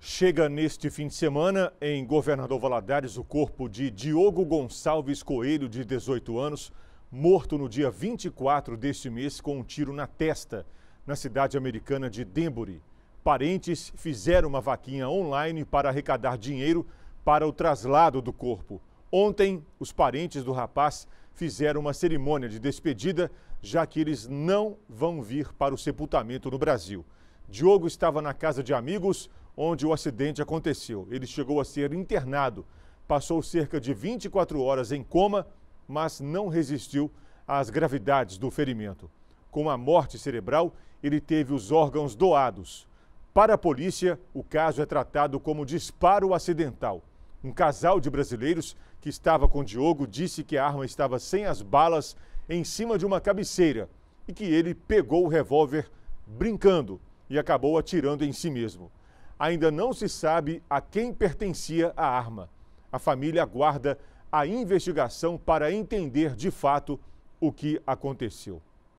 Chega neste fim de semana em Governador Valadares o corpo de Diogo Gonçalves Coelho, de 18 anos, morto no dia 24 deste mês com um tiro na testa, na cidade americana de Denbury. Parentes fizeram uma vaquinha online para arrecadar dinheiro para o traslado do corpo. Ontem, os parentes do rapaz fizeram uma cerimônia de despedida, já que eles não vão vir para o sepultamento no Brasil. Diogo estava na casa de amigos onde o acidente aconteceu. Ele chegou a ser internado, passou cerca de 24 horas em coma, mas não resistiu às gravidades do ferimento. Com a morte cerebral, ele teve os órgãos doados. Para a polícia, o caso é tratado como disparo acidental. Um casal de brasileiros que estava com Diogo disse que a arma estava sem as balas em cima de uma cabeceira e que ele pegou o revólver brincando e acabou atirando em si mesmo ainda não se sabe a quem pertencia a arma. A família aguarda a investigação para entender de fato o que aconteceu.